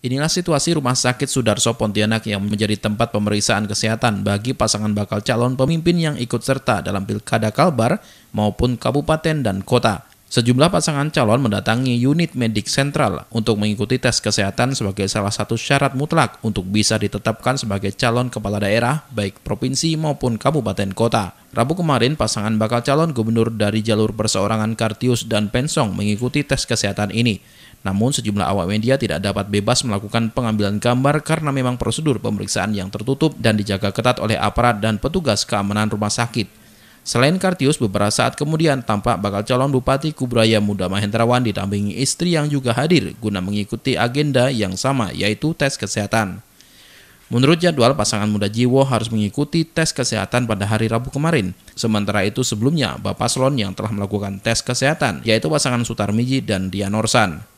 Inilah situasi Rumah Sakit Sudarso Pontianak yang menjadi tempat pemeriksaan kesehatan bagi pasangan bakal calon pemimpin yang ikut serta dalam Pilkada Kalbar maupun kabupaten dan kota. Sejumlah pasangan calon mendatangi unit medik sentral untuk mengikuti tes kesehatan sebagai salah satu syarat mutlak untuk bisa ditetapkan sebagai calon kepala daerah baik provinsi maupun kabupaten kota. Rabu kemarin pasangan bakal calon gubernur dari jalur perseorangan Kartius dan Pensong mengikuti tes kesehatan ini. Namun sejumlah awak media tidak dapat bebas melakukan pengambilan gambar karena memang prosedur pemeriksaan yang tertutup dan dijaga ketat oleh aparat dan petugas keamanan rumah sakit. Selain Kartius, beberapa saat kemudian tampak bakal calon Bupati Kubraya Muda Mahendrawan didampingi istri yang juga hadir guna mengikuti agenda yang sama yaitu tes kesehatan. Menurut jadwal, pasangan muda Jiwo harus mengikuti tes kesehatan pada hari Rabu kemarin. Sementara itu sebelumnya, Bapak Slon yang telah melakukan tes kesehatan, yaitu pasangan Sutarmiji dan Dianorsan.